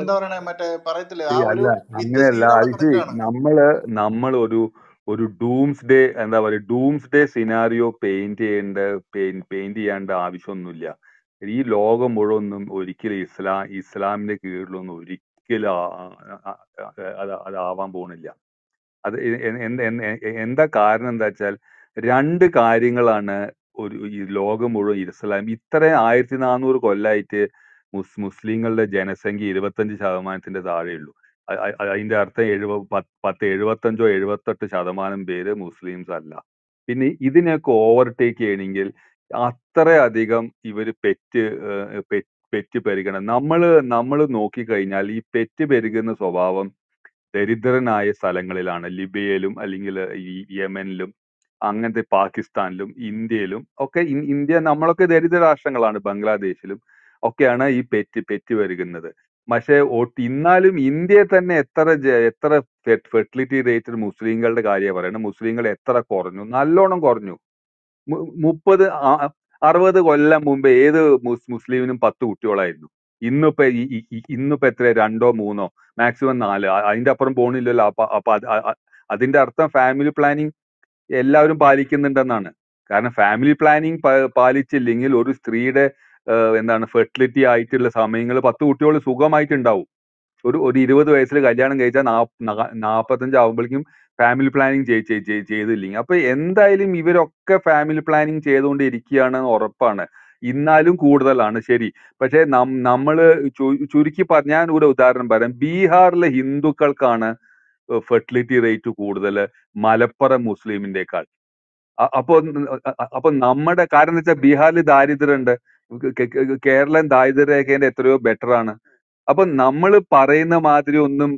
അല്ല അങ്ങനെയല്ല നമ്മള് നമ്മൾ ഒരു ഒരു ഡൂംസ് ഡേ എന്താ പറയുക ഡൂംസ് ഡേ സിനാരിയോ പെയിന്റ് ചെയ്യേണ്ട പെയിന്റ് ചെയ്യേണ്ട ആവശ്യമൊന്നുമില്ല ഈ ലോകം മുഴുവനും ഒരിക്കലും ഇസ്ലാം ഇസ്ലാമിന്റെ കീഴിലൊന്നും ഒരിക്കലും അത് അതാവാൻ പോകുന്നില്ല അത് എന്താ കാരണം എന്താ വെച്ചാൽ രണ്ട് കാര്യങ്ങളാണ് ഒരു ഈ ലോകം മുഴുവൻ ഇസ്ലാം ഇത്ര ആയിരത്തി നാനൂറ് കൊല്ലായിട്ട് മുസ് മുസ്ലിങ്ങളുടെ ജനസംഖ്യ ഇരുപത്തഞ്ച് ശതമാനത്തിന്റെ താഴെയുള്ളൂ അതിന്റെ അർത്ഥം എഴുപ പത്ത് എഴുപത്തഞ്ചോ എഴുപത്തെട്ട് ശതമാനം പേര് മുസ്ലിംസ് അല്ല പിന്നെ ഇതിനെയൊക്കെ ഓവർടേക്ക് ചെയ്യണമെങ്കിൽ അത്രയധികം ഇവർ പെറ്റ് പെറ്റ് പെരുകണം നമ്മൾ നമ്മൾ നോക്കിക്കഴിഞ്ഞാൽ ഈ പെറ്റ് പെരുകുന്ന സ്വഭാവം ദരിദ്രനായ സ്ഥലങ്ങളിലാണ് ലിബിയയിലും അല്ലെങ്കിൽ ഈ യമനിലും അങ്ങനത്തെ പാകിസ്ഥാനിലും ഇന്ത്യയിലും ഒക്കെ ഇന്ത്യ നമ്മളൊക്കെ ദരിദ്ര രാഷ്ട്രങ്ങളാണ് ബംഗ്ലാദേശിലും ഒക്കെയാണ് ഈ പെറ്റ് പെറ്റ് വരുന്നത് പക്ഷേ ഇന്നാലും ഇന്ത്യയിൽ തന്നെ എത്ര എത്ര ഫെർട്ടിലിറ്റി റേറ്റ് മുസ്ലിങ്ങളുടെ കാര്യമാണ് പറയുന്നത് മുസ്ലിങ്ങൾ എത്ര കുറഞ്ഞു നല്ലോണം കുറഞ്ഞു മുപ്പത് അറുപത് കൊല്ലം മുമ്പ് ഏത് മുസ്ലിമിനും പത്ത് കുട്ടികളായിരുന്നു ഇന്നിപ്പോ ഇന്നിപ്പോ എത്ര രണ്ടോ മൂന്നോ മാക്സിമം നാല് അതിന്റെ അപ്പുറം പോണില്ലല്ലോ അപ്പൊ അപ്പൊ അതിന്റെ അർത്ഥം ഫാമിലി പ്ലാനിങ് എല്ലാവരും പാലിക്കുന്നുണ്ടെന്നാണ് കാരണം ഫാമിലി പ്ലാനിങ് പാലിച്ചില്ലെങ്കിൽ ഒരു സ്ത്രീയുടെ ഏഹ് എന്താണ് ഫെർട്ടിലിറ്റി ആയിട്ടുള്ള സമയങ്ങൾ പത്ത് കുട്ടികൾ സുഖമായിട്ടുണ്ടാവും ഒരു ഒരു ഇരുപത് വയസ്സിൽ കല്യാണം കഴിച്ചാൽ നാൽപ്പത്തഞ്ച് ആകുമ്പോഴേക്കും ഫാമിലി പ്ലാനിങ് ചെയ്തില്ലെങ്കിൽ അപ്പൊ എന്തായാലും ഇവരൊക്കെ ഫാമിലി പ്ലാനിങ് ചെയ്തുകൊണ്ട് ഇരിക്കുകയാണ് ഉറപ്പാണ് ഇന്നാലും കൂടുതലാണ് ശരി പക്ഷെ നമ്മൾ ചുരുക്കി ഞാൻ ഒരു ഉദാഹരണം പറയാം ബീഹാറിലെ ഹിന്ദുക്കൾക്കാണ് ഫെർട്ടിലിറ്റി റേറ്റ് കൂടുതൽ മലപ്പുറം മുസ്ലിമിന്റെക്കാൾ അപ്പോൾ അപ്പോൾ നമ്മുടെ കാരണം എന്താ വെച്ചാൽ ബീഹാറിൽ ദാരിദ്ര്യമുണ്ട് കേരളം ദാരിദ്ര്യരേഖേന്റെ എത്രയോ ബെറ്റർ ആണ് അപ്പൊ നമ്മൾ പറയുന്ന മാതിരി ഒന്നും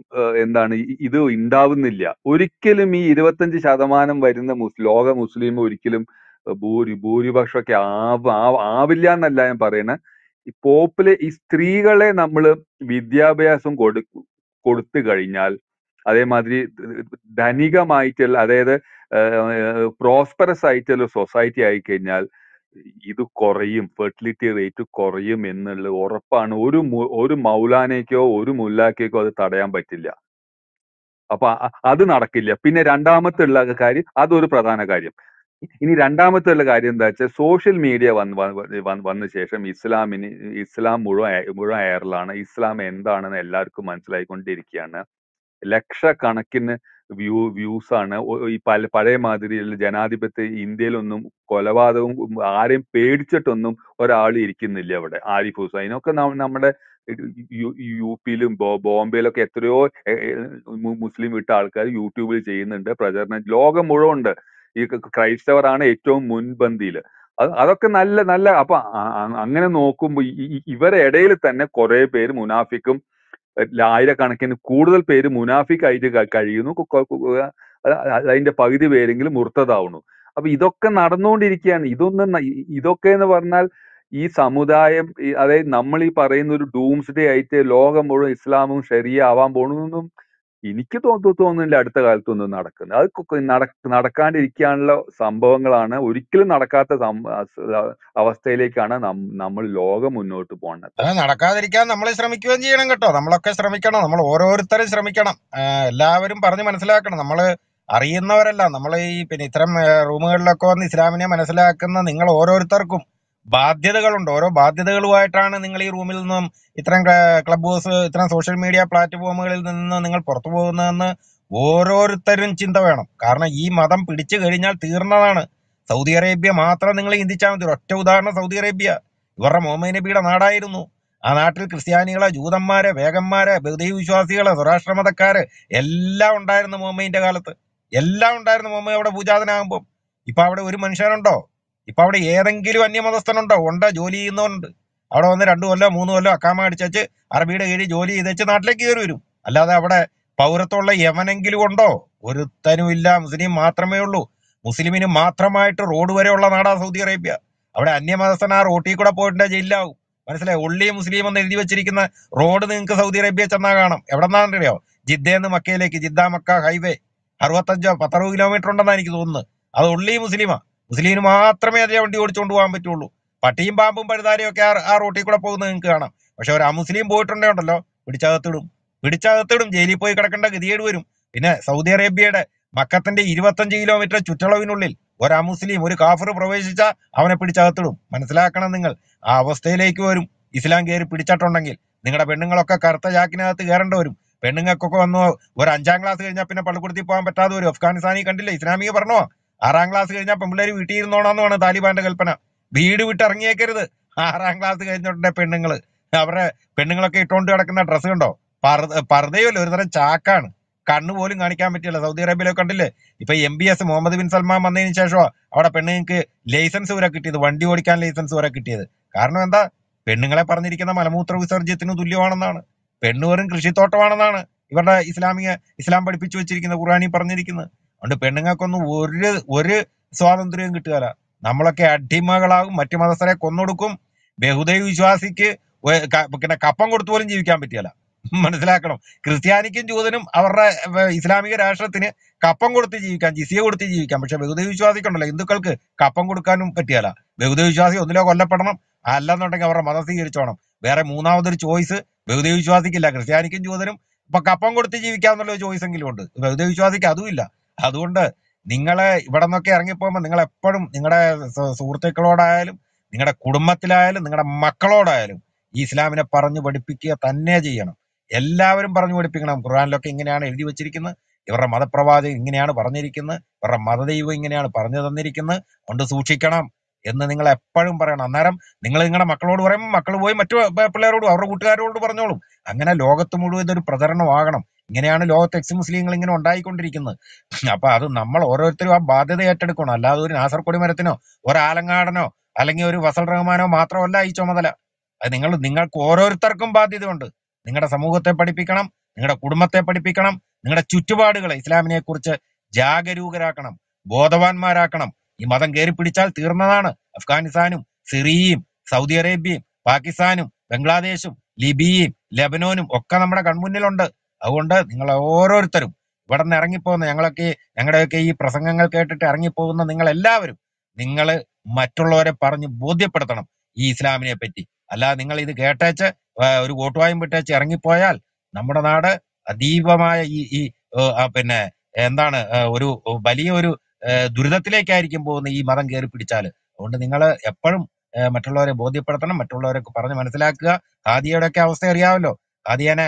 എന്താണ് ഇത് ഉണ്ടാവുന്നില്ല ഒരിക്കലും ഈ ഇരുപത്തഞ്ച് ശതമാനം വരുന്ന ലോക മുസ്ലിം ഒരിക്കലും ഭൂരി ഭൂരിപക്ഷമൊക്കെ ആവ ആവില്ല എന്നല്ല ഞാൻ പറയണേ ഈ പോപ്പിലെ ഈ സ്ത്രീകളെ നമ്മൾ വിദ്യാഭ്യാസം കൊടു കൊടുത്തു കഴിഞ്ഞാൽ അതേമാതിരി ധനികമായിട്ടുള്ള അതായത് പ്രോസ്പെറസ് ആയിട്ടുള്ള സൊസൈറ്റി ആയിക്കഴിഞ്ഞാൽ ഇത് കുറയും ഫെർട്ടിലിറ്റി റേറ്റ് കുറയും എന്നുള്ള ഉറപ്പാണ് ഒരു ഒരു മൗലാനയ്ക്കോ ഒരു മുല്ലാക്കേക്കോ അത് തടയാൻ പറ്റില്ല അപ്പൊ അത് നടക്കില്ല പിന്നെ രണ്ടാമത്തെ ഉള്ള കാര്യം അതൊരു പ്രധാന കാര്യം ഇനി രണ്ടാമത്തെ ഉള്ള കാര്യം എന്താ വെച്ചാൽ സോഷ്യൽ മീഡിയ വന്ന് വന്ന ശേഷം ഇസ്ലാമിന് ഇസ്ലാം മുഴുവൻ മുഴുവൻ എയറിലാണ് ഇസ്ലാം എന്താണെന്ന് എല്ലാവർക്കും മനസ്സിലായിക്കൊണ്ടിരിക്കുകയാണ് ലക്ഷക്കണക്കിന് വ്യൂ ആണ് ഈ പല പഴയ മാതിരിയുള്ള ജനാധിപത്യ ഇന്ത്യയിലൊന്നും കൊലപാതകവും ആരെയും പേടിച്ചിട്ടൊന്നും ഒരാൾ ഇരിക്കുന്നില്ല അവിടെ ആരിഫ് ഹുസൈനൊക്കെ നമ്മുടെ യു പിയിലും ബോംബെയിലൊക്കെ എത്രയോ മുസ്ലിം വിട്ട ആൾക്കാർ യൂട്യൂബിൽ ചെയ്യുന്നുണ്ട് പ്രചരണം ലോകം മുഴുവൻ ഉണ്ട് ഈ ആണ് ഏറ്റവും മുൻപന്തിയിൽ അതൊക്കെ നല്ല നല്ല അപ്പൊ അങ്ങനെ നോക്കുമ്പോൾ ഇവരുടെ ഇടയിൽ തന്നെ കുറെ പേര് മുനാഫിക്കും ആയിരക്കണക്കിന് കൂടുതൽ പേര് മുനാഫിക്കായിട്ട് കഴിയുന്നു അതിന്റെ പകുതി പേരെങ്കിലും മുർത്തതാവുന്നു അപ്പൊ ഇതൊക്കെ നടന്നുകൊണ്ടിരിക്കുകയാണ് ഇതൊന്നും ഇതൊക്കെ എന്ന് പറഞ്ഞാൽ ഈ സമുദായം അതായത് നമ്മൾ ഈ പറയുന്ന ഒരു ഡൂംസ് ഡേ ആയിട്ട് ലോകം മുഴുവൻ ഇസ്ലാമും ശരിയാവാൻ ആവാൻ പോകണമെന്നും എനിക്ക് തോന്നു തോന്നുന്നില്ല അടുത്ത കാലത്തൊന്നും നടക്കുന്നത് അത് നട നടക്കാണ്ടിരിക്കാനുള്ള സംഭവങ്ങളാണ് ഒരിക്കലും നടക്കാത്ത അവസ്ഥയിലേക്കാണ് നമ്മൾ ലോകം മുന്നോട്ട് പോകുന്നത് നടക്കാതിരിക്കാൻ നമ്മൾ ശ്രമിക്കുകയും ചെയ്യണം കേട്ടോ നമ്മളൊക്കെ ശ്രമിക്കണം നമ്മൾ ഓരോരുത്തരും ശ്രമിക്കണം എല്ലാവരും പറഞ്ഞ് മനസ്സിലാക്കണം നമ്മള് അറിയുന്നവരല്ല നമ്മൾ ഈ പിന്നെ ഇത്തരം റൂമുകളിലൊക്കെ വന്ന് ഇസ്ലാമിനെ മനസ്സിലാക്കുന്ന നിങ്ങൾ ഓരോരുത്തർക്കും ബാധ്യതകളുണ്ട് ഓരോ ബാധ്യതകളുമായിട്ടാണ് നിങ്ങൾ ഈ റൂമിൽ നിന്നും ഇത്തരം ക്ലബ് ഹൗസ് ഇത്തരം സോഷ്യൽ മീഡിയ പ്ലാറ്റ്ഫോമുകളിൽ നിന്ന് നിങ്ങൾ പുറത്തു പോകുന്നതെന്ന് ഓരോരുത്തരും ചിന്ത വേണം കാരണം ഈ മതം പിടിച്ചു കഴിഞ്ഞാൽ തീർന്നതാണ് സൗദി അറേബ്യ മാത്രം നിങ്ങൾ ചിന്തിച്ചാൽ മതി ഒറ്റ ഉദാഹരണം സൗദി അറേബ്യ ഇവരുടെ മുഹമ്മദ് നബിയുടെ നാടായിരുന്നു ആ നാട്ടിൽ ക്രിസ്ത്യാനികളെ ജൂതന്മാരെ വേഗന്മാരെ ബഹുദൈവ വിശ്വാസികളെ സ്വരാഷ്ട്രമതക്കാര് എല്ലാം ഉണ്ടായിരുന്നു മുഹമ്മദിന്റെ കാലത്ത് എല്ലാം ഉണ്ടായിരുന്നു മുഹമ്മദ് അവിടെ പൂജാതനാകുമ്പോൾ ഇപ്പൊ അവിടെ ഒരു മനുഷ്യനുണ്ടോ ഇപ്പൊ അവിടെ ഏതെങ്കിലും അന്യമതസ്ഥനുണ്ടോ ഉണ്ട് ജോലി ചെയ്യുന്നവനുണ്ട് അവിടെ വന്ന് രണ്ടു കൊല്ലോ മൂന്ന് കൊല്ലോ അക്കാമ അടിച്ചു അറബിയുടെ കീഴിൽ ജോലി ചെയ്തേച്ച് നാട്ടിലേക്ക് കയറി വരും അല്ലാതെ അവിടെ പൗരത്വമുള്ള യവനെങ്കിലും ഉണ്ടോ ഒരുത്തനും ഇല്ല മുസ്ലിം മാത്രമേ ഉള്ളൂ മുസ്ലിമിന് മാത്രമായിട്ട് റോഡ് വരെയുള്ള നാടാ സൗദി അറേബ്യ അവിടെ അന്യമതസ്ഥൻ ആ റോട്ടിൽ കൂടെ പോയിട്ടേ ജയിലാവും മനസ്സിലായി ഒള്ളി മുസ്ലിം എന്ന് എഴുതി വെച്ചിരിക്കുന്ന റോഡ് നിങ്ങൾക്ക് സൗദി അറേബ്യ ചെന്നാ കാണാം എവിടെ നിന്നാണെന്നറിയോ ജിദ്ദേന്ന് മക്കയിലേക്ക് ജിദ്ദ മക്ക ഹൈവേ അറുപത്തഞ്ചോ പത്തറുപത് കിലോമീറ്റർ ഉണ്ടെന്നാണ് എനിക്ക് തോന്നുന്നത് അത് ഒള്ളി മുസ്ലിമാണ് മുസ്ലിമിന് മാത്രമേ അതിലെ വണ്ടി ഓടിച്ചുകൊണ്ട് പോകാൻ പറ്റുള്ളൂ പട്ടിയും പാമ്പും പഴുതാരയും ഒക്കെ ആ റോട്ടിൽ കൂടെ പോകുന്നത് നിങ്ങൾക്ക് കാണാം പക്ഷെ ഒരു അമുസ്ലിം പോയിട്ടുണ്ടോ പിടിച്ചകത്തിടും പിടിച്ചകത്തിടും ജയിലിൽ പോയി കിടക്കേണ്ട ഗതികേട് വരും പിന്നെ സൗദി അറേബ്യയുടെ മക്കത്തിന്റെ ഇരുപത്തഞ്ച് കിലോമീറ്റർ ചുറ്റളവിനുള്ളിൽ ഒരു അമുസ്ലിം ഒരു കാഫർ പ്രവേശിച്ച അവനെ പിടിച്ചകത്തിടും മനസ്സിലാക്കണം നിങ്ങൾ ആ അവസ്ഥയിലേക്ക് വരും ഇസ്ലാം കയറി പിടിച്ചിട്ടുണ്ടെങ്കിൽ നിങ്ങളുടെ പെണ്ണുങ്ങളൊക്കെ കറുത്ത ജാക്കിനകത്ത് കയറേണ്ടി വരും പെണ്ണുങ്ങൾക്കൊക്കെ വന്നു ഒരു അഞ്ചാം ക്ലാസ് കഴിഞ്ഞാൽ പിന്നെ പള്ളിക്കൂടത്തിൽ പോകാൻ പറ്റാതെ വരും അഫ്ഗാനിസ്ഥാനി കണ്ടില്ല ഇസ്ലാമിക പറഞ്ഞോ ആറാം ക്ലാസ് കഴിഞ്ഞാൽ പെമ്പിള്ളേർ വീട്ടിൽ ഇരുന്നോണമെന്നാണ് താലിബാന്റെ കൽപ്പന വീട് വിട്ട് ഇറങ്ങിയേക്കരുത് ആറാം ക്ലാസ് കഴിഞ്ഞിട്ടുണ്ടെ പെണ്ണുങ്ങൾ അവരുടെ പെണ്ണുങ്ങളൊക്കെ ഇട്ടുകൊണ്ട് കിടക്കുന്ന ഡ്രസ്സ് കണ്ടോ പർദ പർദയുമല്ല ഒരുതരം ചാക്കാണ് കണ്ണു പോലും കാണിക്കാൻ പറ്റില്ല സൗദി അറേബ്യയിലൊക്കെ കണ്ടില്ലേ ഇപ്പൊ M B S Mohammed bin Salman വന്നതിന് ശേഷമാണ് അവിടെ പെണ്ണുങ്ങൾക്ക് ലൈസൻസ് വരെ കിട്ടിയത് വണ്ടി ഓടിക്കാൻ ലൈസൻസ് വരെ കിട്ടിയത് കാരണം എന്താ പെണ്ണുങ്ങളെ പറഞ്ഞിരിക്കുന്ന മലമൂത്ര വിസർജ്യത്തിന് തുല്യമാണെന്നാണ് പെണ്ണുവരും കൃഷിത്തോട്ടമാണെന്നാണ് ഇവരുടെ ഇസ്ലാമിക ഇസ്ലാം പഠിപ്പിച്ചു വെച്ചിരിക്കുന്നത് ഖുറാനി പറഞ്ഞിരിക്കുന്നത് അതുകൊണ്ട് പെണ്ണുങ്ങൾക്കൊന്നും ഒരു ഒരു സ്വാതന്ത്ര്യവും കിട്ടുകയില്ല നമ്മളൊക്കെ അടിമകളാകും മറ്റു മതസ്ഥരെ കൊന്നൊടുക്കും ബഹുദൈവ വിശ്വാസിക്ക് പിന്നെ കപ്പം കൊടുത്തു പോലും ജീവിക്കാൻ പറ്റിയല്ല മനസ്സിലാക്കണം ക്രിസ്ത്യാനിക്കും ജൂതനും അവരുടെ ഇസ്ലാമിക രാഷ്ട്രത്തിന് കപ്പം കൊടുത്ത് ജീവിക്കാം ജിസിയെ കൊടുത്ത് ജീവിക്കാം പക്ഷെ ബഹുദൈവ വിശ്വാസിക്കുണ്ടല്ലോ ഹിന്ദുക്കൾക്ക് കപ്പം കൊടുക്കാനും പറ്റിയല്ല ബഹുദൈവ വിശ്വാസി ഒന്നിലോ കൊല്ലപ്പെടണം അല്ലെന്നുണ്ടെങ്കിൽ അവരുടെ മതം സ്വീകരിച്ചോണം വേറെ മൂന്നാമതൊരു ചോയ്സ് ബഹുദൈവ വിശ്വാസിക്കില്ല ക്രിസ്ത്യാനിക്കും ജൂതനും ഇപ്പൊ കപ്പം കൊടുത്ത് ജീവിക്കാന്നുള്ള ചോയ്സ് എങ്കിലും ഉണ്ട് ബഹുദൈവ വിശ്വാസിക്ക് അതുമില്ല അതുകൊണ്ട് നിങ്ങളെ ഇവിടെ നിന്നൊക്കെ ഇറങ്ങിപ്പോകുമ്പോൾ നിങ്ങൾ എപ്പോഴും നിങ്ങളുടെ സുഹൃത്തുക്കളോടായാലും നിങ്ങളുടെ കുടുംബത്തിലായാലും നിങ്ങളുടെ മക്കളോടായാലും ഈ ഇസ്ലാമിനെ പറഞ്ഞു പഠിപ്പിക്കുക തന്നെ ചെയ്യണം എല്ലാവരും പറഞ്ഞു പഠിപ്പിക്കണം ഖുർആാനിലൊക്കെ ഇങ്ങനെയാണ് എഴുതി വെച്ചിരിക്കുന്നത് ഇവരുടെ മതപ്രവാചകൻ ഇങ്ങനെയാണ് പറഞ്ഞിരിക്കുന്നത് ഇവരുടെ മതദൈവം ഇങ്ങനെയാണ് പറഞ്ഞു തന്നിരിക്കുന്നത് കൊണ്ട് സൂക്ഷിക്കണം എന്ന് നിങ്ങൾ എപ്പോഴും പറയണം അന്നേരം നിങ്ങൾ നിങ്ങളുടെ മക്കളോട് പറയും മക്കൾ പോയി മറ്റു പിള്ളേരോടും അവരുടെ കൂട്ടുകാരോട് പറഞ്ഞോളും അങ്ങനെ ലോകത്ത് മുഴുവൻ ഇതൊരു പ്രചരണമാകണം ഇങ്ങനെയാണ് ലോകത്ത് എക്സ് മുസ്ലിങ്ങൾ ഇങ്ങനെ ഉണ്ടായിക്കൊണ്ടിരിക്കുന്നത് അപ്പൊ അത് നമ്മൾ ഓരോരുത്തരും ആ ബാധ്യത ഏറ്റെടുക്കണം അല്ലാതെ ഒരു നാസർകോടി മരത്തിനോ ഒരു അല്ലെങ്കിൽ ഒരു വസൽ റഹ്മാനോ മാത്രമല്ല ഈ ചുമതല അത് നിങ്ങൾ നിങ്ങൾക്ക് ഓരോരുത്തർക്കും ബാധ്യതയുണ്ട് നിങ്ങളുടെ സമൂഹത്തെ പഠിപ്പിക്കണം നിങ്ങളുടെ കുടുംബത്തെ പഠിപ്പിക്കണം നിങ്ങളുടെ ചുറ്റുപാടുകളെ ഇസ്ലാമിനെ കുറിച്ച് ജാഗരൂകരാക്കണം ബോധവാന്മാരാക്കണം ഈ മതം കയറി പിടിച്ചാൽ തീർന്നതാണ് അഫ്ഗാനിസ്ഥാനും സിറിയയും സൗദി അറേബ്യയും പാകിസ്ഥാനും ബംഗ്ലാദേശും ലിബിയയും ലബനോനും ഒക്കെ നമ്മുടെ കൺമുന്നിലുണ്ട് അതുകൊണ്ട് നിങ്ങൾ ഓരോരുത്തരും ഇവിടെ നിന്ന് ഇറങ്ങിപ്പോകുന്ന ഞങ്ങളൊക്കെ ഞങ്ങളുടെയൊക്കെ ഈ പ്രസംഗങ്ങൾ കേട്ടിട്ട് ഇറങ്ങിപ്പോകുന്ന നിങ്ങൾ എല്ലാവരും നിങ്ങൾ മറ്റുള്ളവരെ പറഞ്ഞ് ബോധ്യപ്പെടുത്തണം ഈ ഇസ്ലാമിനെ പറ്റി അല്ലാതെ നിങ്ങൾ ഇത് കേട്ടേച്ച് ഒരു വോട്ടുവായും വിട്ടേച്ച് ഇറങ്ങിപ്പോയാൽ നമ്മുടെ നാട് അതീവമായ ഈ ഈ പിന്നെ എന്താണ് ഒരു വലിയ ഒരു ദുരിതത്തിലേക്കായിരിക്കും പോകുന്ന ഈ മതം കയറി പിടിച്ചാൽ അതുകൊണ്ട് നിങ്ങൾ എപ്പോഴും മറ്റുള്ളവരെ ബോധ്യപ്പെടുത്തണം മറ്റുള്ളവരൊക്കെ പറഞ്ഞ് മനസ്സിലാക്കുക ഹാദിയയുടെ ഒക്കെ അവസ്ഥ അറിയാമല്ലോ ഹാദിയനെ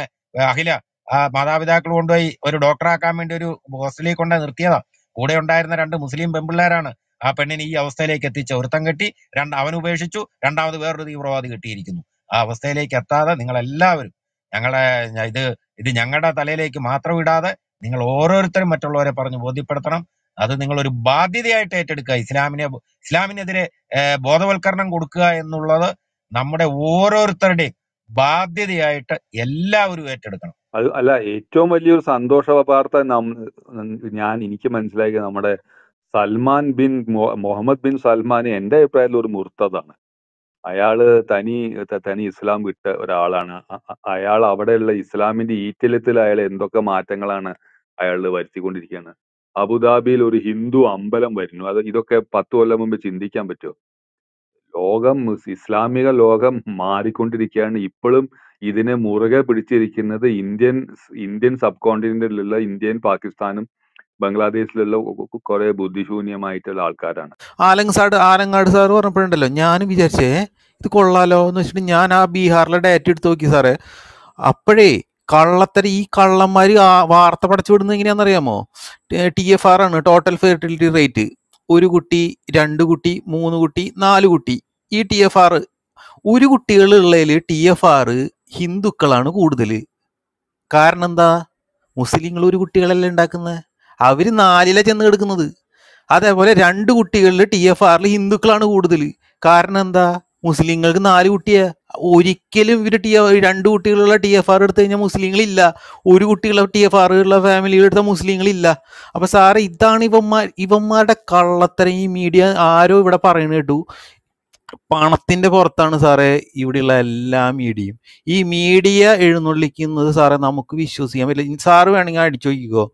അഖില ആ മാതാപിതാക്കൾ കൊണ്ടുപോയി ഒരു ഡോക്ടറാക്കാൻ വേണ്ടി ഒരു ഹോസ്റ്റലിൽ കൊണ്ടുപോയി നിർത്തിയതാ കൂടെ ഉണ്ടായിരുന്ന രണ്ട് മുസ്ലിം പെമ്പിള്ളേരാണ് ആ പെണ്ണിനെ ഈ അവസ്ഥയിലേക്ക് എത്തിച്ച ഒരുത്തം കെട്ടി രണ്ട് അവൻ ഉപേക്ഷിച്ചു രണ്ടാമത് വേറൊരു തീവ്രവാദി കെട്ടിയിരിക്കുന്നു ആ അവസ്ഥയിലേക്ക് എത്താതെ നിങ്ങൾ എല്ലാവരും ഞങ്ങളെ ഇത് ഇത് ഞങ്ങളുടെ തലയിലേക്ക് മാത്രം ഇടാതെ നിങ്ങൾ ഓരോരുത്തരും മറ്റുള്ളവരെ പറഞ്ഞ് ബോധ്യപ്പെടുത്തണം അത് നിങ്ങൾ ഒരു ബാധ്യതയായിട്ട് ഏറ്റെടുക്കുക ഇസ്ലാമിനെ ഇസ്ലാമിനെതിരെ ബോധവൽക്കരണം കൊടുക്കുക എന്നുള്ളത് നമ്മുടെ ഓരോരുത്തരുടെയും ബാധ്യതയായിട്ട് എല്ലാവരും ഏറ്റെടുക്കണം അത് അല്ല ഏറ്റവും വലിയൊരു സന്തോഷ വാർത്ത ഞാൻ എനിക്ക് മനസ്സിലാക്കിയത് നമ്മുടെ Salman bin Mohammed bin Salman എൻ്റെ അഭിപ്രായത്തിൽ ഒരു മുർത്തതാണ് അയാള് തനി തനി ഇസ്ലാം വിട്ട ഒരാളാണ് അയാൾ അവിടെയുള്ള ഇസ്ലാമിന്റെ ഈറ്റിലത്തിൽ അയാൾ എന്തൊക്കെ മാറ്റങ്ങളാണ് അയാൾ വരുത്തിക്കൊണ്ടിരിക്കുകയാണ് അബുദാബിയിൽ ഒരു ഹിന്ദു അമ്പലം വരുന്നു അത് ഇതൊക്കെ പത്ത് കൊല്ലം മുമ്പ് ചിന്തിക്കാൻ പറ്റുമോ ലോകം ഇസ്ലാമിക ലോകം മാറിക്കൊണ്ടിരിക്കുകയാണ് ഇപ്പോഴും ഇതിനെ മുറുകെ പിടിച്ചിരിക്കുന്നത് ഇന്ത്യൻ ഇന്ത്യൻ സബ് കോണ്ടിനെന്റിലുള്ള ഇന്ത്യൻ പാകിസ്ഥാനും ബംഗ്ലാദേശിലുള്ള കുറെ ബുദ്ധിശൂന്യമായിട്ടുള്ള ആൾക്കാരാണ് ആലങ്സാട് ആലങ്ങാട് സാർ പറഞ്ഞപ്പോഴുണ്ടല്ലോ ഞാൻ വിചാരിച്ചേ ഇത് കൊള്ളാലോ എന്ന് വെച്ചിട്ട് ഞാൻ ആ ബീഹാറിലെ ഡാറ്റ എടുത്ത് നോക്കി സാറെ അപ്പോഴേ കള്ളത്തര ഈ കള്ളന്മാര് വാർത്ത പടച്ചു വിടുന്നത് എങ്ങനെയാണെന്നറിയാമോ ടി എഫ് ആർ ആണ് ടോട്ടൽ ഫെർട്ടിലിറ്റി റേറ്റ് ഒരു കുട്ടി രണ്ട് കുട്ടി മൂന്ന് കുട്ടി നാല് കുട്ടി ഈ ടി എഫ് ആർ ഒരു കുട്ടികളുള്ളതിൽ ടി എഫ് ആറ് ഹിന്ദുക്കളാണ് കൂടുതൽ കാരണം എന്താ മുസ്ലിങ്ങൾ ഒരു കുട്ടികളല്ലേ ഉണ്ടാക്കുന്നത് അവർ നാലിലെ ചെന്ന് എടുക്കുന്നത് അതേപോലെ രണ്ട് കുട്ടികളിൽ ടി എഫ് ആറിൽ ഹിന്ദുക്കളാണ് കൂടുതൽ കാരണം എന്താ മുസ്ലിങ്ങൾക്ക് നാല് കുട്ടിയെ ഒരിക്കലും ഇവർ ടി രണ്ട് കുട്ടികളുള്ള ടി എഫ് ആർ എടുത്തു കഴിഞ്ഞാൽ മുസ്ലിങ്ങളില്ല ഒരു കുട്ടികളുടെ ടി എഫ് ആർ ഉള്ള ഫാമിലിയിലെടുത്ത മുസ്ലിങ്ങളില്ല അപ്പം സാറേ ഇതാണ് ഇവന്മാർ ഇവന്മാരുടെ കള്ളത്തരം ഈ മീഡിയ ആരോ ഇവിടെ പറയണ കേട്ടു പണത്തിന്റെ പുറത്താണ് സാറേ ഇവിടെയുള്ള എല്ലാ മീഡിയയും ഈ മീഡിയ എഴുന്നള്ളിക്കുന്നത് സാറേ നമുക്ക് വിശ്വസിക്കാൻ പറ്റില്ല സാറ് വേണമെങ്കിൽ അടിച്ചു നോക്കിക്കോ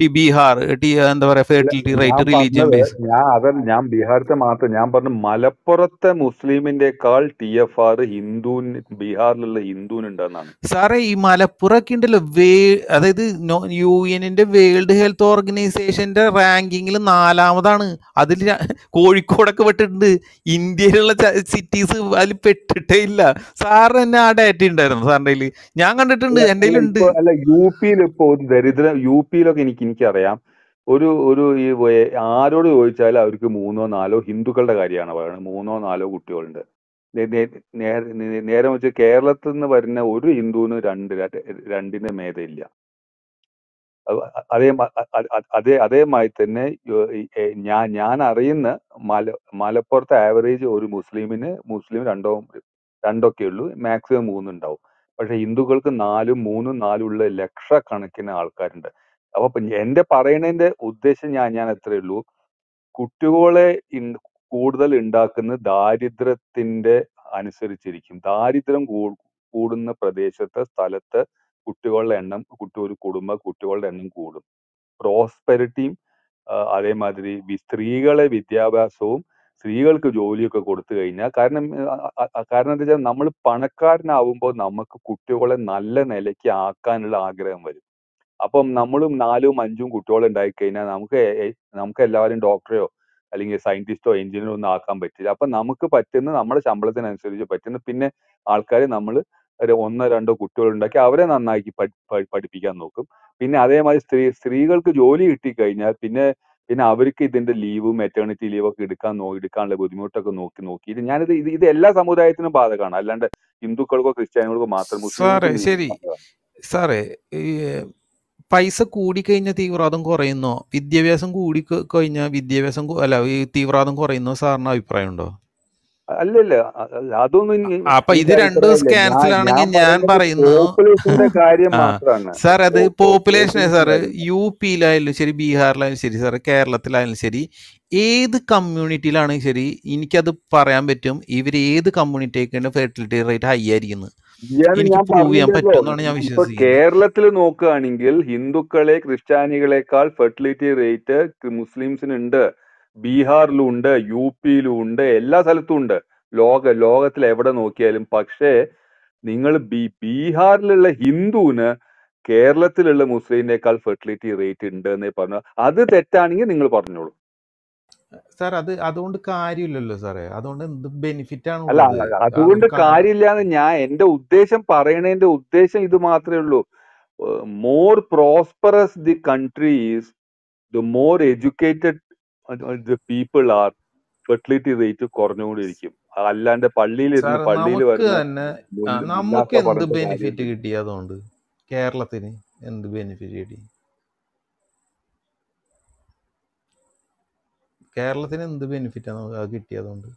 ടി ബീഹാർ ടി എന്താ പറയാ ഫെർട്ടിലിറ്റി റേറ്റ് റിലീജിയൻ ബേസ് ഞാൻ അതല്ല ഞാൻ ബീഹാറിത്തെ മാത്രം ഞാൻ പറഞ്ഞു മലപ്പുറത്തെ മുസ്ലിമിന്റെക്കാൾ ടി എഫ് ആർ ഹിന്ദു ബീഹാറിലുള്ള ഹിന്ദുവിനുണ്ടെന്നാണ് സാറേ ഈ മലപ്പുറമൊക്കെ ഉണ്ടല്ലോ വേ അതായത് യു എന്നിന്റെ വേൾഡ് ഹെൽത്ത് ഓർഗനൈസേഷന്റെ റാങ്കിങ്ങിൽ നാലാമതാണ് അതിൽ കോഴിക്കോടൊക്കെ പെട്ടിട്ടുണ്ട് ഇന്ത്യയിലുള്ള സിറ്റീസ് അതിൽ പെട്ടിട്ടേ ഇല്ല സാറിന് തന്നെ ആ ഡേറ്റ ഉണ്ടായിരുന്നു സാറിന്റെ ഞാൻ കണ്ടിട്ടുണ്ട് എന്റെ അല്ല യു പിയിൽ ഇപ്പോൾ ദരിദ്ര യു പിയിലൊക്കെ എനിക്ക് എനിക്കറിയാം ഒരു ഒരു ഈ ആരോട് ചോദിച്ചാലും അവർക്ക് മൂന്നോ നാലോ ഹിന്ദുക്കളുടെ കാര്യമാണ് പറയുന്നത് മൂന്നോ നാലോ കുട്ടികളുണ്ട് നേരെ വെച്ച് കേരളത്തിൽ നിന്ന് വരുന്ന ഒരു ഹിന്ദുവിന് രണ്ട് രണ്ടിന്റെ മേധയില്ല അതേ അതേ അതേമായി തന്നെ ഞാൻ ഞാൻ അറിയുന്ന മല മലപ്പുറത്തെ ആവറേജ് ഒരു മുസ്ലിമിന് മുസ്ലിം രണ്ടോ രണ്ടൊക്കെ ഉള്ളൂ മാക്സിമം മൂന്നുണ്ടാവും പക്ഷെ ഹിന്ദുക്കൾക്ക് നാലും മൂന്നും നാലും ഉള്ള ലക്ഷക്കണക്കിന് ആൾക്കാരുണ്ട് അപ്പൊ എന്റെ പറയണതിന്റെ ഉദ്ദേശം ഞാൻ ഞാൻ അത്രേ ഉള്ളൂ കുട്ടികളെ കൂടുതൽ ഉണ്ടാക്കുന്നത് ദാരിദ്ര്യത്തിന്റെ അനുസരിച്ചിരിക്കും ദാരിദ്ര്യം കൂടുന്ന പ്രദേശത്തെ സ്ഥലത്ത് കുട്ടികളുടെ എണ്ണം കുട്ടി ഒരു കുടുംബ കുട്ടികളുടെ എണ്ണം കൂടും പ്രോസ്പെരിറ്റിയും അതേമാതിരി വി- സ്ത്രീകളെ വിദ്യാഭ്യാസവും സ്ത്രീകൾക്ക് ജോലിയൊക്കെ കൊടുത്തു കഴിഞ്ഞാൽ കാരണം കാരണം എന്താ വെച്ചാൽ നമ്മൾ പണക്കാരനാവുമ്പോൾ നമുക്ക് കുട്ടികളെ നല്ല നിലയ്ക്ക് ആക്കാനുള്ള ആഗ്രഹം വരും അപ്പം നമ്മളും നാലും അഞ്ചും കുട്ടികളുണ്ടായി കഴിഞ്ഞാൽ നമുക്ക് നമുക്ക് എല്ലാവരും ഡോക്ടറെയോ അല്ലെങ്കിൽ സയന്റിസ്റ്റോ എഞ്ചിനീയറോ ഒന്നും ആക്കാൻ പറ്റില്ല അപ്പൊ നമുക്ക് പറ്റുന്ന നമ്മുടെ ശമ്പളത്തിനനുസരിച്ച് പറ്റുന്ന പിന്നെ ആൾക്കാർ നമ്മൾ ഒരു ഒന്നോ രണ്ടോ കുട്ടികളുണ്ടാക്കി അവരെ നന്നാക്കി പഠിപ്പിക്കാൻ നോക്കും പിന്നെ അതേമാതിരി സ്ത്രീ സ്ത്രീകൾക്ക് ജോലി കിട്ടിക്കഴിഞ്ഞാൽ പിന്നെ പിന്നെ അവർക്ക് ഇതിന്റെ ലീവ് മെറ്റേണിറ്റി ലീവ് ഒക്കെ എടുക്കാൻ നോ എടുക്കാനുള്ള ബുദ്ധിമുട്ടൊക്കെ നോക്കി നോക്കിയിട്ട് ഞാനിത് ഇത് ഇത് എല്ലാ സമുദായത്തിനും ബാധകമാണ് അല്ലാണ്ട് ഹിന്ദുക്കൾക്കോ ക്രിസ്ത്യാനികൾക്കോ മാത്രം സാറേ ശരി സാറേ ഈ പൈസ കൂടിക്കഴിഞ്ഞാൽ തീവ്രവാദം കുറയുന്നോ വിദ്യാഭ്യാസം കൂടി കഴിഞ്ഞാൽ വിദ്യാഭ്യാസം അല്ല ഈ തീവ്രവാദം കുറയുന്നോ സാറിന് അഭിപ്രായമുണ്ടോ അല്ലല്ല അതൊന്നും അപ്പൊ ഇത് രണ്ടും ആണെങ്കിൽ ഞാൻ പറയുന്നു സാർ അത് പോപ്പുലേഷനെ സാറ് യു പിയിലായാലും ശരി ബീഹാറിലായാലും ശരി സാർ കേരളത്തിലായാലും ശരി ഏത് കമ്മ്യൂണിറ്റിയിലാണെങ്കിലും ശരി എനിക്കത് പറയാൻ പറ്റും ഇവർ ഏത് കമ്മ്യൂണിറ്റിയൊക്കെയാണ് ഫെർട്ടിലിറ്റി റേറ്റ് ഹൈ ആയിരിക്കുന്നത് എനിക്ക് പ്രൂവ് ചെയ്യാൻ പറ്റുമെന്നാണ് ഞാൻ വിശ്വസിക്കുന്നത് കേരളത്തിൽ നോക്കുകയാണെങ്കിൽ ഹിന്ദുക്കളെ ക്രിസ്ത്യാനികളെക്കാൾ ഫെർട്ടിലിറ്റി റേറ്റ് മുസ്ലിംസിനുണ്ട് ബീഹാറിലും ഉണ്ട് യു പിയിലും ഉണ്ട് എല്ലാ സ്ഥലത്തും ഉണ്ട് ലോക ലോകത്തിൽ എവിടെ നോക്കിയാലും പക്ഷേ നിങ്ങൾ ബി ബീഹാറിലുള്ള ഹിന്ദുവിന് കേരളത്തിലുള്ള മുസ്ലിമിനേക്കാൾ ഫെർട്ടിലിറ്റി റേറ്റ് ഉണ്ട് എന്നേ പറഞ്ഞു അത് തെറ്റാണെങ്കിൽ നിങ്ങൾ പറഞ്ഞോളൂ സാർ അത് അതുകൊണ്ട് കാര്യമില്ലല്ലോ സാറേ അതുകൊണ്ട് എന്ത് ബെനിഫിറ്റ് ആണ് അല്ല അതുകൊണ്ട് കാര്യമില്ല എന്ന് ഞാൻ എന്റെ ഉദ്ദേശം പറയണതിന്റെ ഉദ്ദേശം ഇത് മാത്രമേ ഉള്ളൂ more prosperous the country the more educated the people are fertility rate കുറഞ്ഞുകൊണ്ടിരിക്കും അല്ലാണ്ട് പള്ളിയിൽ പള്ളിയിൽ നമുക്ക് എന്ത് ബെനിഫിറ്റ് കിട്ടി അതുകൊണ്ട് കേരളത്തിന് എന്ത് ബെനിഫിറ്റ് കിട്ടി കേരളത്തിന് എന്ത് ബെനിഫിറ്റാണ് നമുക്ക് അത് കിട്ടിയതുകൊണ്ട്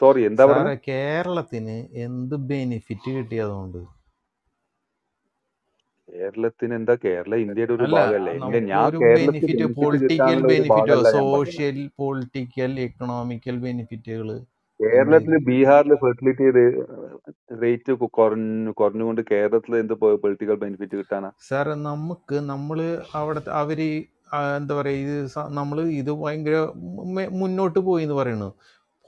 സോറി എന്താ കേരളത്തിന് എന്ത് ബെനിഫിറ്റ് കിട്ടിയതുകൊണ്ട് കേരളത്തിന് എന്താ കേരള ഇന്ത്യയുടെ ഒരു ഭാഗമല്ലേ ഞാൻ benefit political benefit social political economical ബെനിഫിറ്റുകൾ കേരളത്തിൽ ബീഹാറിൽ ഫെർട്ടിലിറ്റി റേറ്റ് കുറഞ്ഞു കുറഞ്ഞുകൊണ്ട് കേരളത്തിൽ എന്ത് പൊളിറ്റിക്കൽ ബെനിഫിറ്റ് കിട്ടാനാ സാർ നമുക്ക് നമ്മൾ അവിടെ അവര് എന്താ പറയാ ഇത് നമ്മൾ ഇത് ഭയങ്കര മുന്നോട്ട് പോയി എന്ന് പറയുന്നു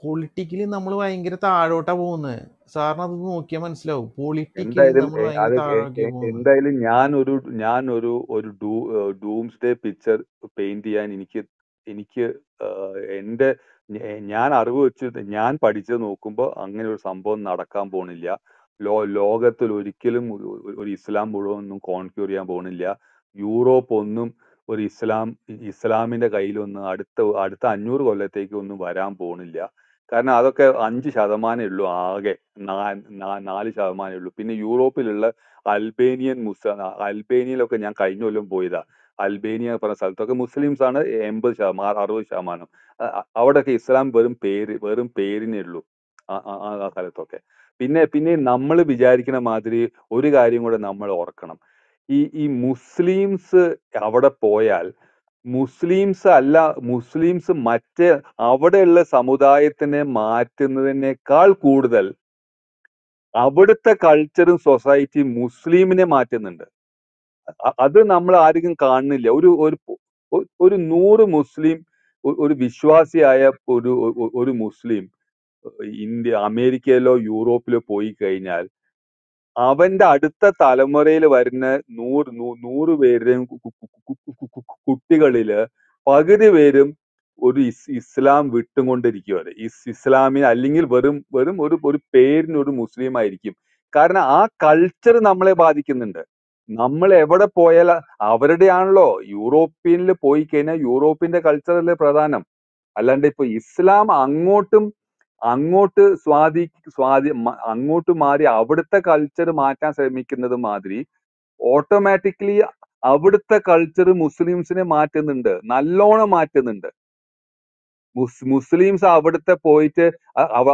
പൊളിറ്റിക്കലി നമ്മൾ ഭയങ്കര താഴോട്ടാ പോകുന്നത് സാറിന് അത് നോക്കിയാൽ മനസ്സിലാവും എന്തായാലും ഞാൻ ഒരു ഞാൻ ഒരു ഒരു ഡൂംസ് ഡേ പിക്ചർ പെയിന്റ് ചെയ്യാൻ എനിക്ക് എനിക്ക് എന്റെ ഞാൻ അറിവ് വെച്ച് ഞാൻ പഠിച്ചത് നോക്കുമ്പോൾ അങ്ങനെ ഒരു സംഭവം നടക്കാൻ പോണില്ല ലോ ലോകത്തിൽ ഒരിക്കലും ഒരു ഇസ്ലാം മുഴുവൻ ഒന്നും കോൺക്യൂർ ചെയ്യാൻ പോണില്ല യൂറോപ്പ് ഒന്നും ഒരു ഇസ്ലാം ഇസ്ലാമിന്റെ കയ്യിലൊന്നും അടുത്ത അടുത്ത അഞ്ഞൂറ് കൊല്ലത്തേക്ക് ഒന്നും വരാൻ പോണില്ല കാരണം അതൊക്കെ അഞ്ച് ശതമാനമേ ഉള്ളൂ ആകെ നാല് ശതമാനമേ ഉള്ളൂ പിന്നെ യൂറോപ്പിലുള്ള അൽബേനിയൻ മുസ് അൽബേനിയയിലൊക്കെ ഞാൻ കഴിഞ്ഞ കൊല്ലം പോയതാ അൽബേനിയ പറഞ്ഞ സ്ഥലത്തൊക്കെ മുസ്ലിംസ് ആണ് എൺപത് ശതമാനം അറുപത് ശതമാനം അവിടെയൊക്കെ ഇസ്ലാം വെറും പേര് വെറും പേരിനേ ഉള്ളൂ ആ സ്ഥലത്തൊക്കെ പിന്നെ പിന്നെ നമ്മൾ വിചാരിക്കുന്ന മാതിരി ഒരു കാര്യം കൂടെ നമ്മൾ ഓർക്കണം ഈ ഈ മുസ്ലിംസ് അവിടെ പോയാൽ മുസ്ലിംസ് അല്ല മുസ്ലിംസ് മറ്റ് അവിടെയുള്ള സമുദായത്തിനെ മാറ്റുന്നതിനേക്കാൾ കൂടുതൽ അവിടുത്തെ കൾച്ചറും സൊസൈറ്റിയും മുസ്ലിമിനെ മാറ്റുന്നുണ്ട് അത് നമ്മൾ ആരെങ്കിലും കാണുന്നില്ല ഒരു ഒരു ഒരു നൂറ് മുസ്ലിം ഒരു വിശ്വാസിയായ ഒരു ഒരു മുസ്ലിം ഇന്ത്യ അമേരിക്കയിലോ യൂറോപ്പിലോ പോയി കഴിഞ്ഞാൽ അവന്റെ അടുത്ത തലമുറയിൽ വരുന്ന നൂറ് നൂറ് പേരുടെയും കുട്ടികളില് പകുതി പേരും ഒരു ഇസ് ഇസ്ലാം വിട്ടുകൊണ്ടിരിക്കുകയാണ് ഇസ് ഇസ്ലാമിന് അല്ലെങ്കിൽ വെറും വെറും ഒരു ഒരു പേരിനൊരു മുസ്ലിം ആയിരിക്കും കാരണം ആ കൾച്ചർ നമ്മളെ ബാധിക്കുന്നുണ്ട് നമ്മൾ എവിടെ പോയാൽ അവരുടെയാണല്ലോ യൂറോപ്യനിൽ പോയി കഴിഞ്ഞാൽ യൂറോപ്പിന്റെ കൾച്ചറല്ലേ പ്രധാനം അല്ലാണ്ട് ഇപ്പൊ ഇസ്ലാം അങ്ങോട്ടും അങ്ങോട്ട് സ്വാധീ സ്വാധി അങ്ങോട്ട് മാറി അവിടുത്തെ കൾച്ചർ മാറ്റാൻ ശ്രമിക്കുന്നത് മാതിരി ഓട്ടോമാറ്റിക്കലി അവിടുത്തെ കൾച്ചർ മുസ്ലിംസിനെ മാറ്റുന്നുണ്ട് നല്ലോണം മാറ്റുന്നുണ്ട് മുസ് മുസ്ലിംസ് അവിടുത്തെ പോയിട്ട് അവ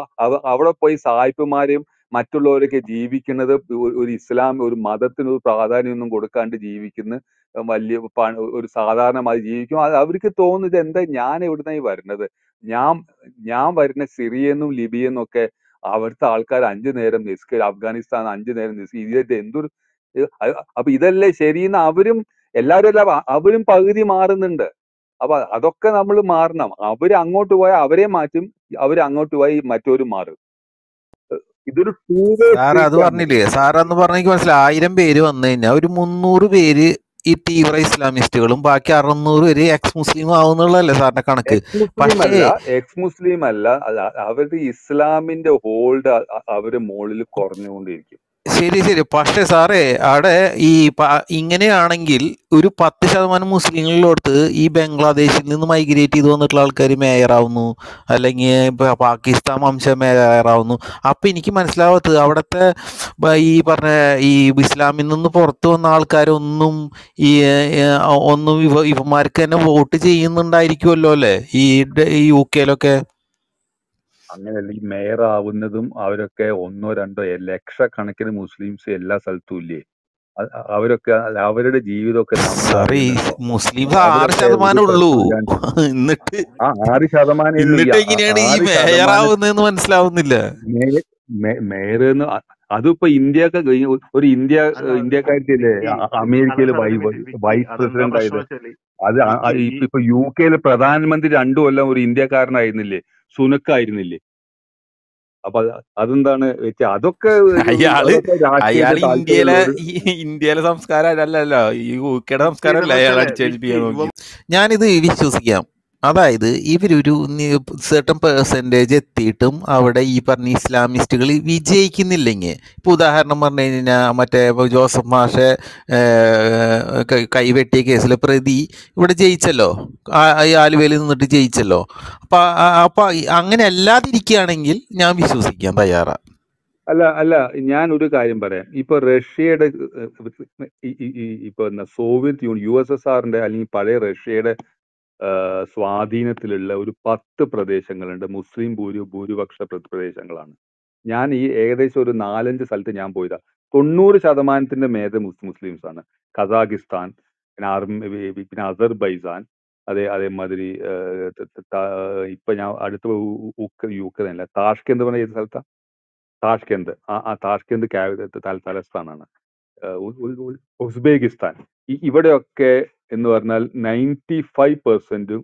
അവിടെ പോയി സായിപ്പുമാരെയും മറ്റുള്ളവരൊക്കെ ജീവിക്കുന്നത് ഒരു ഇസ്ലാം ഒരു മതത്തിന് ഒരു പ്രാധാന്യമൊന്നും കൊടുക്കാണ്ട് ജീവിക്കുന്ന വലിയ ഒരു സാധാരണമായി ജീവിക്കും അവർക്ക് തോന്നുന്നത് എന്താ ഞാൻ എവിടുന്നായി വരുന്നത് ഞാൻ ഞാൻ വരുന്ന സിറിയെന്നും ലിബിയെന്നും ഒക്കെ അവിടുത്തെ ആൾക്കാർ അഞ്ചു നേരം നിസ്കരി അഫ്ഗാനിസ്ഥാൻ അഞ്ചു നേരം നിസ്കരി ഇത് എന്തൊരു അപ്പൊ ഇതല്ലേ ശരിയെന്ന് അവരും എല്ലാവരും എല്ലാം അവരും പകുതി മാറുന്നുണ്ട് അപ്പൊ അതൊക്കെ നമ്മൾ മാറണം അവര് അങ്ങോട്ട് പോയാൽ അവരെ മാറ്റും അവര് അങ്ങോട്ട് പോയി മറ്റൊരു മാറും ഇതൊരു സാർ അത് പറഞ്ഞില്ലേ സാർ എന്ന് പറഞ്ഞെനിക്ക് മനസ്സിലായി ആയിരം പേര് വന്നു കഴിഞ്ഞാൽ ഒരു മുന്നൂറ് പേര് ഈ തീവ്ര ഇസ്ലാമിസ്റ്റുകളും ബാക്കി അറുന്നൂറ് പേര് എക്സ് മുസ്ലിം ആവുന്നുള്ളതല്ലേ സാറിന്റെ കണക്ക് എക്സ് മുസ്ലിം അല്ല അവരുടെ ഇസ്ലാമിന്റെ ഹോൾഡ് അവര് മുകളിൽ കുറഞ്ഞുകൊണ്ടിരിക്കും ശരി ശരി പക്ഷെ സാറേ അവിടെ ഈ ഇങ്ങനെയാണെങ്കിൽ ഒരു പത്ത് ശതമാനം മുസ്ലിങ്ങളിലോട്ട് ഈ ബംഗ്ലാദേശിൽ നിന്ന് മൈഗ്രേറ്റ് ചെയ്ത് വന്നിട്ടുള്ള ആൾക്കാർ മേയറാവുന്നു അല്ലെങ്കിൽ പാകിസ്ഥാൻ വംശ മേയറാവുന്നു അപ്പൊ എനിക്ക് മനസ്സിലാവാത്തത് അവിടുത്തെ ഈ പറഞ്ഞ ഈ ഇസ്ലാമിൽ നിന്ന് പുറത്തു വന്ന ആൾക്കാരൊന്നും ഈ ഒന്നും ഇവ ഇവന്മാർക്ക് തന്നെ വോട്ട് ചെയ്യുന്നുണ്ടായിരിക്കുമല്ലോ അല്ലേ ഈ യു കെയിലൊക്കെ അങ്ങനെ അല്ലെങ്കിൽ ആവുന്നതും അവരൊക്കെ ഒന്നോ രണ്ടോ ലക്ഷക്കണക്കിന് മുസ്ലിംസ് എല്ലാ സ്ഥലത്തും ഇല്ലേ അവരൊക്കെ അവരുടെ ജീവിതമൊക്കെ ആറ് ശതമാനം ഉള്ളൂ എങ്ങനെയാണ് ഈ മേയർ എന്ന് അതിപ്പോ ഇന്ത്യ ഒരു ഇന്ത്യ ഇന്ത്യക്കാരില്ലേ അമേരിക്കയിലെ വൈസ് പ്രസിഡന്റ് ആയത് അത് ഇപ്പൊ യു കെയിലെ പ്രധാനമന്ത്രി രണ്ടു കൊല്ലം ഒരു ഇന്ത്യക്കാരനായിരുന്നില്ലേ സുനക്കായിരുന്നില്ലേ അപ്പൊ അതെന്താണ് അതൊക്കെ അയാള് അയാൾ ഇന്ത്യയിലെ ഇന്ത്യയിലെ സംസ്കാരം അല്ലല്ലോ ഈ യുകെയുടെ സംസ്കാരം അല്ല അയാൾ അടിച്ചേൽപ്പിക്കാൻ ഞാനിത് വിശ്വസിക്കാം അതായത് ഇവരൊരു സെർട്ടൺ പെർസെൻറ്റേജ് എത്തിയിട്ടും അവിടെ ഈ പറഞ്ഞ ഇസ്ലാമിസ്റ്റുകൾ വിജയിക്കുന്നില്ലെങ്കിൽ ഇപ്പോൾ ഉദാഹരണം പറഞ്ഞു കഴിഞ്ഞാൽ മറ്റേ ജോസഫ് മാഷെ കൈവെട്ടിയ കേസിലെ പ്രതി ഇവിടെ ജയിച്ചല്ലോ ആലുവയിൽ നിന്നിട്ട് ജയിച്ചല്ലോ അപ്പം അപ്പം അങ്ങനെ അല്ലാതിരിക്കുകയാണെങ്കിൽ ഞാൻ വിശ്വസിക്കാൻ തയ്യാറാണ് അല്ല അല്ല ഞാൻ ഒരു കാര്യം പറയാം ഇപ്പൊ റഷ്യയുടെ ഇപ്പൊ Soviet Union U S S ആറിന്റെ അല്ലെങ്കിൽ പഴയ റഷ്യയുടെ സ്വാധീനത്തിലുള്ള ഒരു പത്ത് പ്രദേശങ്ങളുണ്ട് മുസ്ലിം ഭൂരി ഭൂരിപക്ഷ പ്രദേശങ്ങളാണ് ഞാൻ ഈ ഏകദേശം ഒരു നാലഞ്ച് സ്ഥലത്ത് ഞാൻ പോയതാ തൊണ്ണൂറ് ശതമാനത്തിന്റെ മേത മുസ്ലിംസ് ആണ് കസാഖിസ്ഥാൻ പിന്നെ അർമ പിന്നെ അസർബൈസാൻ അതേ അതേമാതിരി ഇപ്പൊ ഞാൻ അടുത്ത യുക്രൈൻ അല്ല താഷ്കെന്ത് പറഞ്ഞ ഏത് സ്ഥലത്താ താഷ്കെന്ത് ആ ആ താഷ്കെന്ത് തലസ്ഥാനാണ് ഉസ്ബേകിസ്ഥാൻ ഇവിടെയൊക്കെ എന്ന് പറഞ്ഞാൽ നയൻറ്റി ഫൈവ് പെർസെന്റ്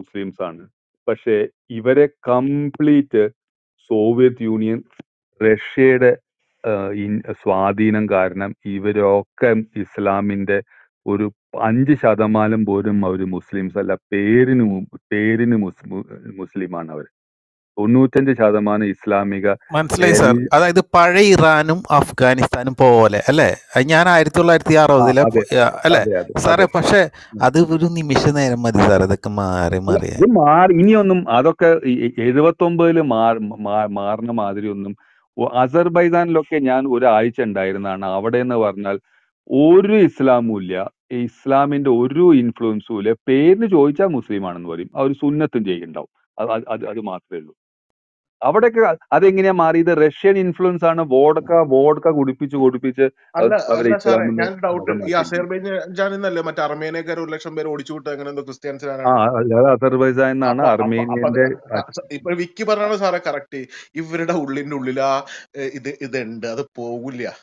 മുസ്ലിംസ് ആണ് പക്ഷേ ഇവരെ കംപ്ലീറ്റ് സോവിയറ്റ് യൂണിയൻ റഷ്യയുടെ സ്വാധീനം കാരണം ഇവരൊക്കെ ഇസ്ലാമിന്റെ ഒരു അഞ്ച് ശതമാനം പോലും അവർ മുസ്ലിംസ് അല്ല പേരിന് പേരിന് മുസ്ലിമാണ് അവർ തൊണ്ണൂറ്റഞ്ച് ശതമാനം ഇസ്ലാമിക മനസ്സിലായി സാർ അതായത് പഴയ ഇറാനും അഫ്ഗാനിസ്ഥാനും പോലെ അല്ലെ ഞാൻ ആയിരത്തി തൊള്ളായിരത്തി അറുപതിലെ അല്ലെ സാറേ പക്ഷെ അത് ഒരു നിമിഷ നേരം മതി സാർ അതൊക്കെ മാറി മാറി ഇനിയൊന്നും അതൊക്കെ എഴുപത്തി ഒമ്പതില് മാറുന്ന മാതിരി ഒന്നും അസർബൈദാനിലൊക്കെ ഞാൻ ഒരാഴ്ച ഉണ്ടായിരുന്നാണ് അവിടെ എന്ന് പറഞ്ഞാൽ ഒരു ഇസ്ലാമും ഇല്ല ഇസ്ലാമിന്റെ ഒരു ഇൻഫ്ലുവൻസും ഇല്ല പേരിന് ചോദിച്ചാൽ മുസ്ലിം ആണെന്ന് പറയും അവർ സുന്നത്തും ചെയ്യുന്നുണ്ടാവും അത് അത് മാത്രമേ ഉള്ളൂ അവിടെയൊക്കെ അതെങ്ങനെയാ മാറിയത് റഷ്യൻ ഇൻഫ്ലുവൻസ് ആണ് വോഡക്ക വോഡക്ക കുടിപ്പിച്ച് കുടിപ്പിച്ച് ഞാൻ ഡൗട്ട് ഈ അസർബൈജാനിന്നല്ലേ മറ്റേ അർമേനിയക്കാർ ഒരു ലക്ഷം പേര് ഓടിച്ചു വിട്ടത് അങ്ങനെ എന്തോ ക്രിസ്ത്യൻസിനാണ് അസർബൈജാൻ എന്നാണ് അർമേനിയന്റെ ഇപ്പൊ വിക്കി പറഞ്ഞാണ് സാറേ കറക്റ്റ് ഇവരുടെ ഉള്ളിന്റെ ഉള്ളിൽ ആ ഇത് ഇതുണ്ട് അത് പോകില്ല